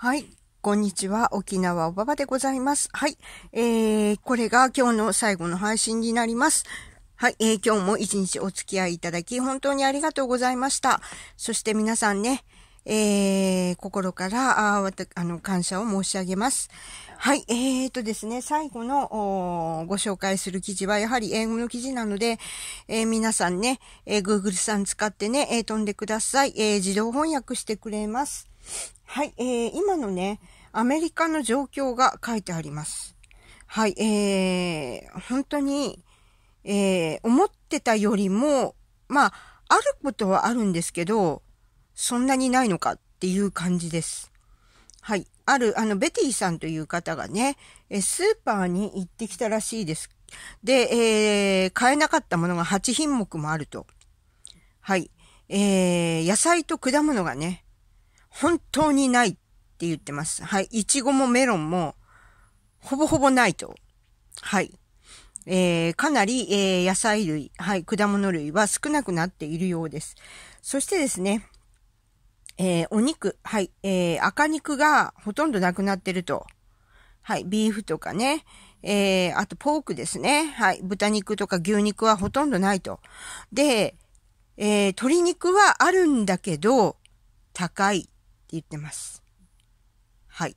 はい。こんにちは。沖縄おばばでございます。はい。えー、これが今日の最後の配信になります。はい、えー、今日も一日お付き合いいただき、本当にありがとうございました。そして皆さんね、えー、心からああの感謝を申し上げます。はい、えーとですね、最後のご紹介する記事はやはり英語の記事なので、えー、皆さんね、えー、Google さん使ってね、えー、飛んでください、えー。自動翻訳してくれます。はい、えー、今のね、アメリカの状況が書いてあります。はい、えー、本当に、えー、思ってたよりも、まあ、あることはあるんですけど、そんなにないのかっていう感じです。はい。ある、あの、ベティさんという方がね、スーパーに行ってきたらしいです。で、えー、買えなかったものが8品目もあると。はい。えー、野菜と果物がね、本当にないって言ってます。はい。いちごもメロンも、ほぼほぼないと。はい。えー、かなり、えー、野菜類、はい、果物類は少なくなっているようです。そしてですね、えー、お肉、はい、えー、赤肉がほとんどなくなってると。はい、ビーフとかね、えー、あとポークですね。はい、豚肉とか牛肉はほとんどないと。で、えー、鶏肉はあるんだけど、高い言ってます。はい。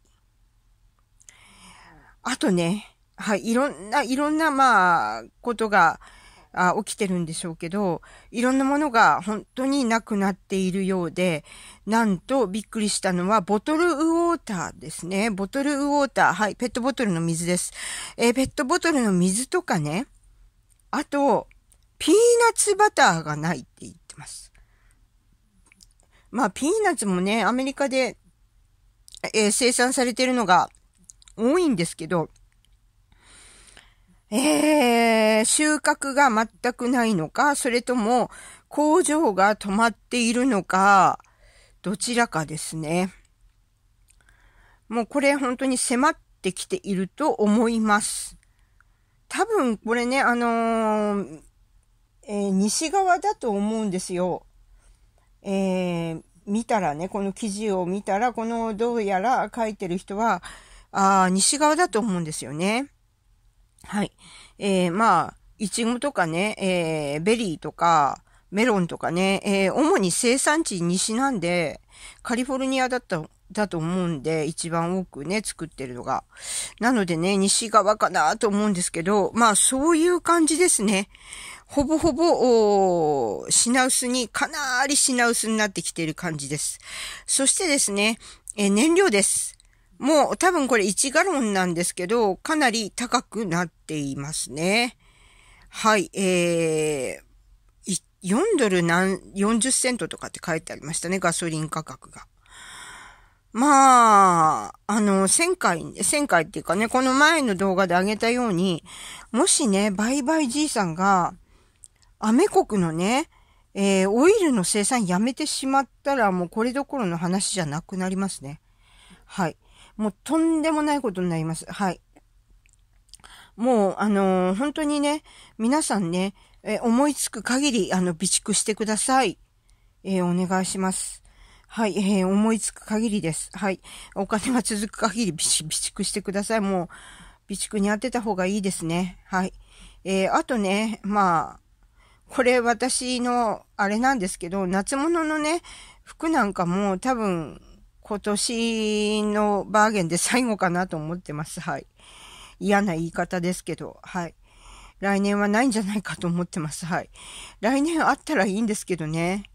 あとね、はい、いろんな、いろんな、まあ、ことが、あ起きてるんでしょうけど、いろんなものが本当になくなっているようで、なんとびっくりしたのはボトルウォーターですね。ボトルウォーター。はい、ペットボトルの水です。えー、ペットボトルの水とかね、あと、ピーナッツバターがないって言ってます。まあ、ピーナッツもね、アメリカで、えー、生産されてるのが多いんですけど、えー、収穫が全くないのか、それとも工場が止まっているのか、どちらかですね。もうこれ本当に迫ってきていると思います。多分これね、あのー、えー、西側だと思うんですよ。えー、見たらね、この記事を見たら、このどうやら書いてる人は、あ西側だと思うんですよね。はい。えー、まあ、いちごとかね、えー、ベリーとか、メロンとかね、えー、主に生産地西なんで、カリフォルニアだっただと思うんで、一番多くね、作ってるのが。なのでね、西側かなと思うんですけど、まあそういう感じですね。ほぼほぼ、品薄に、かなり品薄になってきている感じです。そしてですね、え燃料です。もう多分これ1ガロンなんですけど、かなり高くなっていますね。はい、えー、4ドル何、40セントとかって書いてありましたね、ガソリン価格が。まあ、あの、前回、前回っていうかね、この前の動画であげたように、もしね、バイバイじいさんが、アメ国のね、えー、オイルの生産やめてしまったら、もうこれどころの話じゃなくなりますね。はい。もうとんでもないことになります。はい。もう、あのー、本当にね、皆さんね、えー、思いつく限り、あの、備蓄してください。えー、お願いします。はい、えー、思いつく限りです。はい。お金は続く限り備蓄してください。もう、備蓄に当てた方がいいですね。はい。えー、あとね、まあ、これ私のあれなんですけど、夏物のね、服なんかも多分今年のバーゲンで最後かなと思ってます。はい。嫌な言い方ですけど、はい。来年はないんじゃないかと思ってます。はい。来年あったらいいんですけどね。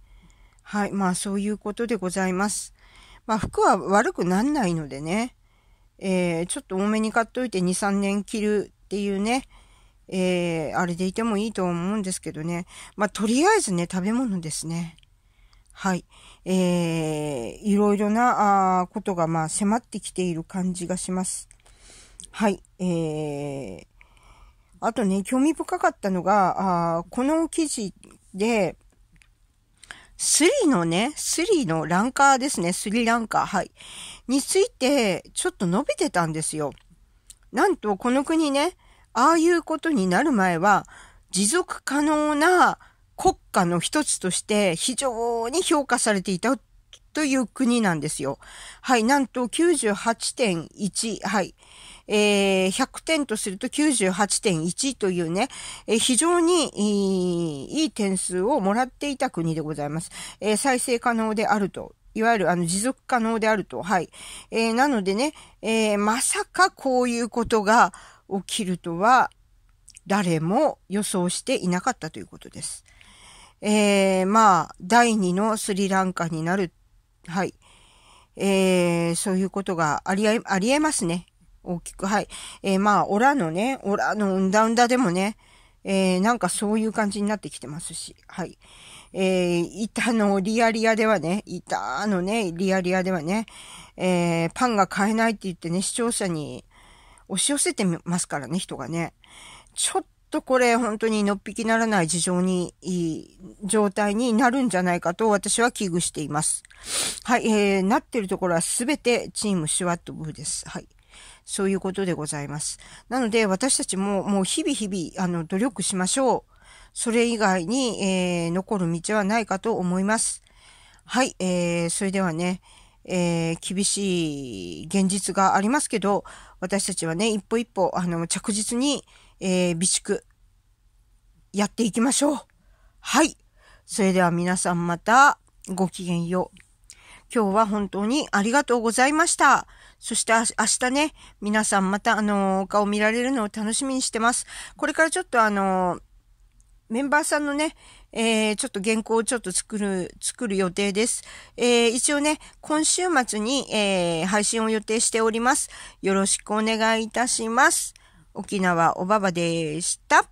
はい。まあ、そういうことでございます。まあ、服は悪くなんないのでね。えー、ちょっと多めに買っといて2、3年着るっていうね。えー、あれでいてもいいと思うんですけどね。まあ、とりあえずね、食べ物ですね。はい。えー、いろいろな、あことが、まあ、迫ってきている感じがします。はい。えー、あとね、興味深かったのが、あこの記事で、スーのね、スーのランカーですね、スリランカー、はい。について、ちょっと伸びてたんですよ。なんと、この国ね、ああいうことになる前は、持続可能な国家の一つとして非常に評価されていたという国なんですよ。はい、なんと98.1、はい。えー、100点とすると98.1というね、えー、非常にいい点数をもらっていた国でございます。えー、再生可能であると。いわゆるあの持続可能であると。はい。えー、なのでね、えー、まさかこういうことが起きるとは誰も予想していなかったということです。えー、まあ、第2のスリランカになる。はい。えー、そういうことがありえ、ありえますね。大きく。はい。えー、まあ、オラのね、オラのうんだうんだでもね、えー、なんかそういう感じになってきてますし、はい。えー、板のリアリアではね、板のね、リアリアではね、えー、パンが買えないって言ってね、視聴者に押し寄せてますからね、人がね。ちょっとこれ本当にのっぴきならない事情に、いい状態になるんじゃないかと私は危惧しています。はい、えー、なってるところはすべてチームシュワットブーです。はい。そういうことでございます。なので、私たちももう日々日々、あの、努力しましょう。それ以外に、えー、残る道はないかと思います。はい、えー、それではね、えー、厳しい現実がありますけど、私たちはね、一歩一歩、あの、着実に、えー、備蓄、やっていきましょう。はい。それでは皆さんまた、ごきげんよう。今日は本当にありがとうございました。そして明日ね、皆さんまたあの、お顔見られるのを楽しみにしてます。これからちょっとあの、メンバーさんのね、えー、ちょっと原稿をちょっと作る、作る予定です。えー、一応ね、今週末に、えー、配信を予定しております。よろしくお願いいたします。沖縄おばばでした。